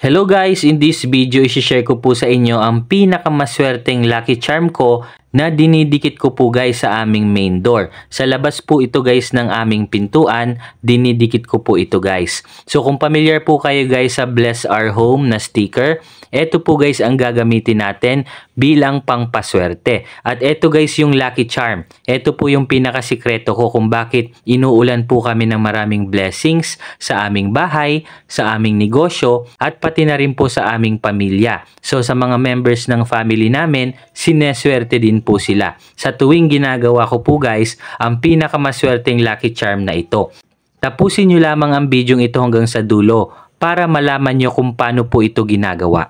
Hello guys! In this video, isi-share ko po sa inyo ang pinakamaswerteng lucky charm ko na dinidikit ko po guys sa aming main door. Sa labas po ito guys ng aming pintuan, dinidikit ko po ito guys. So kung familiar po kayo guys sa Bless Our Home na sticker, ito po guys ang gagamitin natin bilang pangpaswerte. At ito guys yung lucky charm. Ito po yung pinakasikreto ko kung bakit inuulan po kami ng maraming blessings sa aming bahay, sa aming negosyo, at pati na rin po sa aming pamilya. So sa mga members ng family namin, sineswerte din po sila. Sa tuwing ginagawa ko po guys, ang pinakamaswerteng lucky charm na ito. Tapusin nyo lamang ang bidyong ito hanggang sa dulo para malaman nyo kung paano po ito ginagawa.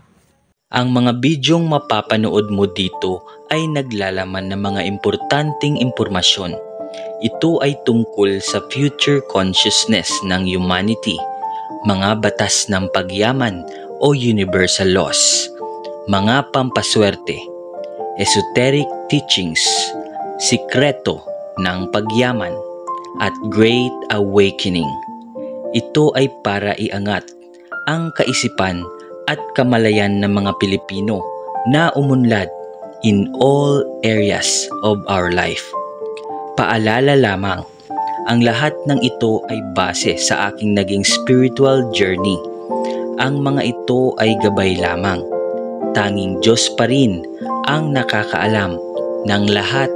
Ang mga bidyong mapapanood mo dito ay naglalaman ng mga importanteng impormasyon. Ito ay tungkol sa future consciousness ng humanity, mga batas ng pagyaman o universal laws, mga pampaswerte, Esoteric Teachings, Sikreto ng Pagyaman at Great Awakening. Ito ay para iangat ang kaisipan at kamalayan ng mga Pilipino na umunlad in all areas of our life. Paalala lamang, ang lahat ng ito ay base sa aking naging spiritual journey. Ang mga ito ay gabay lamang tanging Diyos pa rin ang nakakaalam ng lahat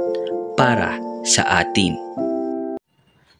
para sa atin.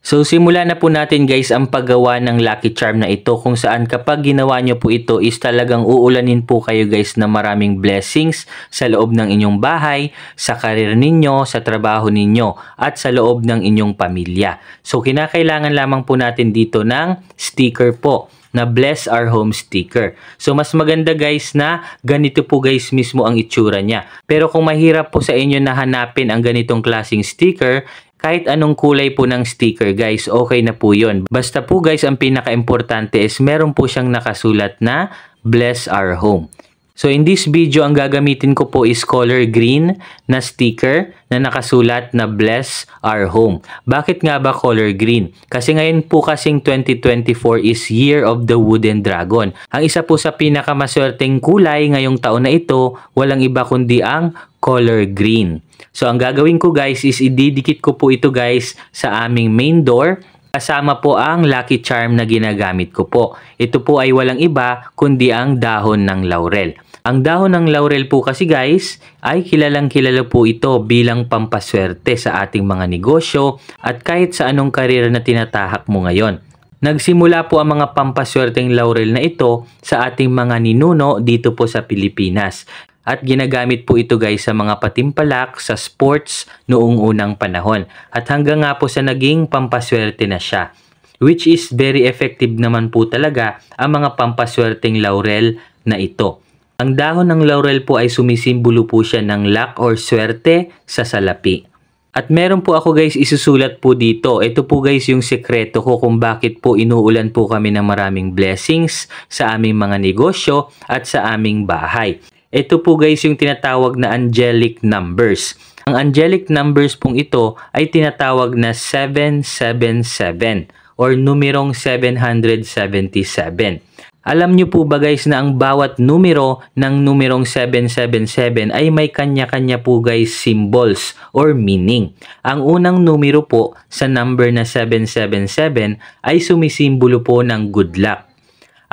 So simula na po natin guys ang paggawa ng lucky charm na ito kung saan kapag ginawa nyo po ito is talagang uulanin po kayo guys na maraming blessings sa loob ng inyong bahay, sa karir ninyo, sa trabaho ninyo at sa loob ng inyong pamilya. So kinakailangan lamang po natin dito ng sticker po na bless our home sticker. So mas maganda guys na ganito po guys mismo ang itsura niya. Pero kung mahirap po sa inyo na hanapin ang ganitong klasing sticker, kahit anong kulay po ng sticker guys, okay na po yon. Basta po guys, ang pinaka-importante is meron po siyang nakasulat na Bless Our Home. So in this video, ang gagamitin ko po is color green na sticker na nakasulat na Bless Our Home. Bakit nga ba color green? Kasi ngayon po kasing 2024 is Year of the Wooden Dragon. Ang isa po sa pinakamaswerteng kulay ngayong taon na ito, walang iba kundi ang color green. So ang gagawin ko guys is ididikit ko po ito guys sa aming main door Kasama po ang lucky charm na ginagamit ko po. Ito po ay walang iba kundi ang dahon ng laurel. Ang dahon ng laurel po kasi guys ay kilalang kilala po ito bilang pampaswerte sa ating mga negosyo at kahit sa anong karera na tinatahak mo ngayon. Nagsimula po ang mga pampaswerteng laurel na ito sa ating mga ninuno dito po sa Pilipinas. At ginagamit po ito guys sa mga patimpalak sa sports noong unang panahon. At hanggang nga po sa naging pampaswerte na siya. Which is very effective naman po talaga ang mga pampaswerteng laurel na ito. Ang dahon ng laurel po ay sumisimbolo po siya ng luck or swerte sa salapi. At meron po ako guys isusulat po dito. Ito po guys yung sekreto ko kung bakit po inuulan po kami ng maraming blessings sa aming mga negosyo at sa aming bahay. Ito po guys yung tinatawag na angelic numbers. Ang angelic numbers pong ito ay tinatawag na 777 or numerong 777. Alam nyo po ba guys na ang bawat numero ng numerong 777 ay may kanya-kanya po guys symbols or meaning. Ang unang numero po sa number na 777 ay sumisimbolo po ng good luck.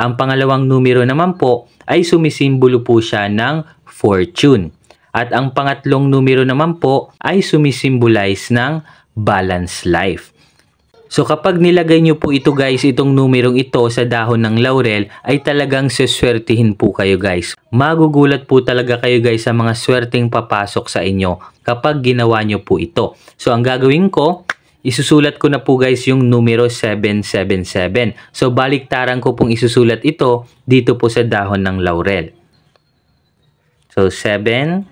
Ang pangalawang numero naman po ay sumisimbolo po siya ng fortune. At ang pangatlong numero naman po ay sumisimbolize ng balance life. So kapag nilagay nyo po ito guys, itong numerong ito sa dahon ng laurel ay talagang seswertihin po kayo guys. Magugulat po talaga kayo guys sa mga swerteng papasok sa inyo kapag ginawa nyo po ito. So ang gagawin ko, isusulat ko na po guys yung numero 777. So baliktaran ko pong isusulat ito dito po sa dahon ng laurel. So 7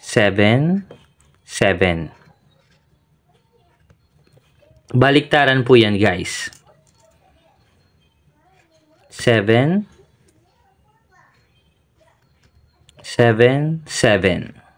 7 7 Baliktaran po yan guys. 7 7 7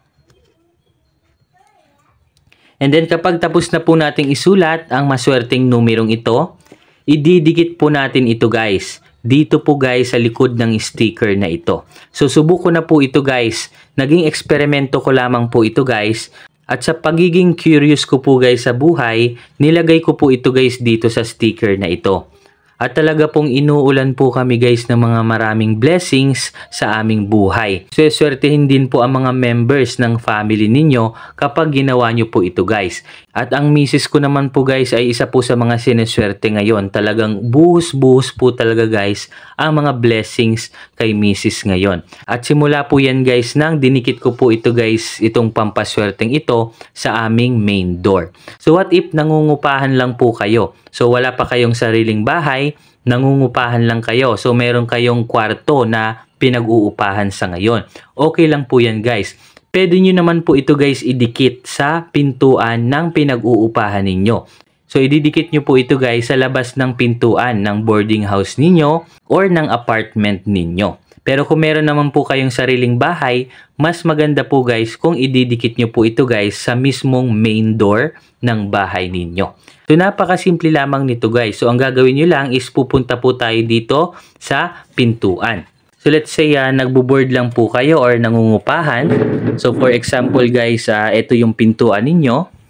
And then kapag tapos na po nating isulat ang maswerteng numerong ito, ididikit po natin ito guys. Dito po guys sa likod ng sticker na ito. So subok ko na po ito guys. Naging eksperimento ko lamang po ito guys. At sa pagiging curious ko po guys sa buhay, nilagay ko po ito guys dito sa sticker na ito. At talaga pong inuulan po kami guys ng mga maraming blessings sa aming buhay. Sweswertehin din po ang mga members ng family ninyo kapag ginawa nyo po ito guys. At ang misis ko naman po guys ay isa po sa mga sineswerte ngayon. Talagang buhos-buhos po talaga guys ang mga blessings kay misis ngayon. At simula po yan guys nang dinikit ko po ito guys itong pampaswerteng ito sa aming main door. So what if nangungupahan lang po kayo? So wala pa kayong sariling bahay nangungupahan lang kayo. So, meron kayong kwarto na pinag-uupahan sa ngayon. Okay lang po yan guys. Pwede nyo naman po ito guys idikit sa pintuan ng pinag-uupahan ninyo. So, ididikit nyo po ito guys sa labas ng pintuan ng boarding house ninyo or ng apartment ninyo. Pero kung meron naman po kayong sariling bahay, mas maganda po guys kung ididikit nyo po ito guys sa mismong main door ng bahay ninyo. So napakasimple lamang nito guys. So ang gagawin nyo lang is pupunta po tayo dito sa pintuan. So let's say uh, nagbo-board lang po kayo or nangungupahan. So for example guys, uh, ito yung pintuan ninyo.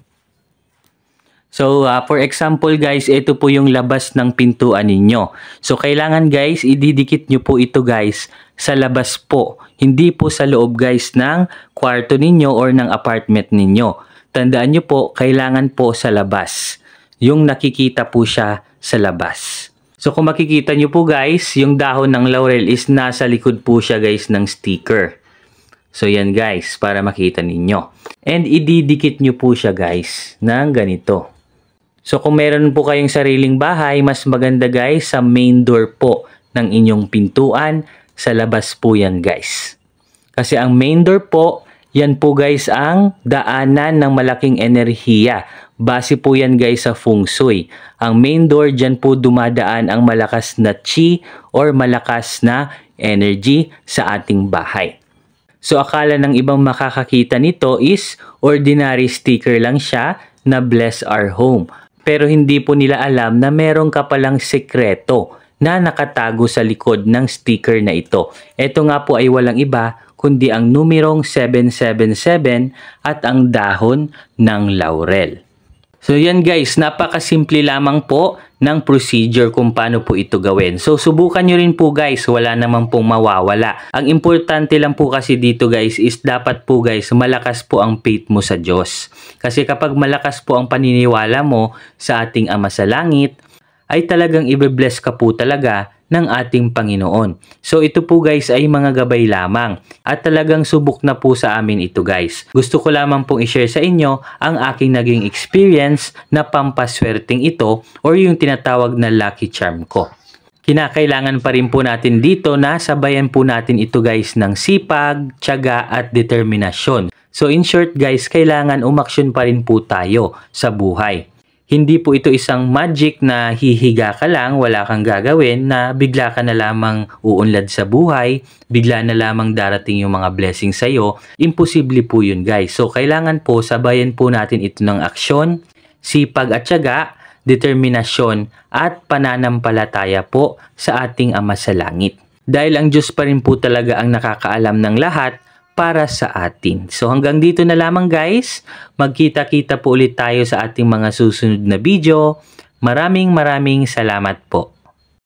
So, uh, for example guys, ito po yung labas ng pintuan ninyo. So, kailangan guys, ididikit nyo po ito guys sa labas po. Hindi po sa loob guys ng kwarto ninyo or ng apartment ninyo. Tandaan nyo po, kailangan po sa labas. Yung nakikita po siya sa labas. So, kung makikita nyo po guys, yung dahon ng laurel is nasa likod po siya guys ng sticker. So, yan guys, para makita ninyo. And ididikit nyo po siya guys ng ganito. So kung meron po kayong sariling bahay, mas maganda guys sa main door po ng inyong pintuan. Sa labas po yan guys. Kasi ang main door po, yan po guys ang daanan ng malaking enerhiya. Base po yan guys sa feng shui. Ang main door, dyan po dumadaan ang malakas na chi or malakas na energy sa ating bahay. So akala ng ibang makakakita nito is ordinary sticker lang siya na bless our home pero hindi po nila alam na meron kapalang palang sekreto na nakatago sa likod ng sticker na ito. Ito nga po ay walang iba kundi ang numerong 777 at ang dahon ng laurel. So yan guys, napakasimple lamang po ng procedure kung paano po ito gawin. So subukan nyo rin po guys, wala naman pong mawawala. Ang importante lang po kasi dito guys is dapat po guys malakas po ang faith mo sa Diyos. Kasi kapag malakas po ang paniniwala mo sa ating Ama sa Langit, ay talagang ibe-bless ka po talaga ng ating Panginoon. So ito po guys ay mga gabay lamang at talagang subok na po sa amin ito guys. Gusto ko lamang pong i-share sa inyo ang aking naging experience na pampaswerting ito or yung tinatawag na lucky charm ko kinakailangan pa rin po natin dito na sabayan po natin ito guys ng sipag, tiyaga at determinasyon. So in short guys, kailangan umaksyon pa rin po tayo sa buhay. Hindi po ito isang magic na hihiga ka lang, wala kang gagawin, na bigla ka na lamang uunlad sa buhay, bigla na lamang darating yung mga blessing sa'yo. Imposible po yun guys. So kailangan po sabayan po natin ito ng aksyon, sipag at syaga, determinasyon at pananampalataya po sa ating Ama sa Langit. Dahil ang Diyos pa rin po talaga ang nakakaalam ng lahat para sa atin. So hanggang dito na lamang guys. Magkita-kita po ulit tayo sa ating mga susunod na video. Maraming maraming salamat po.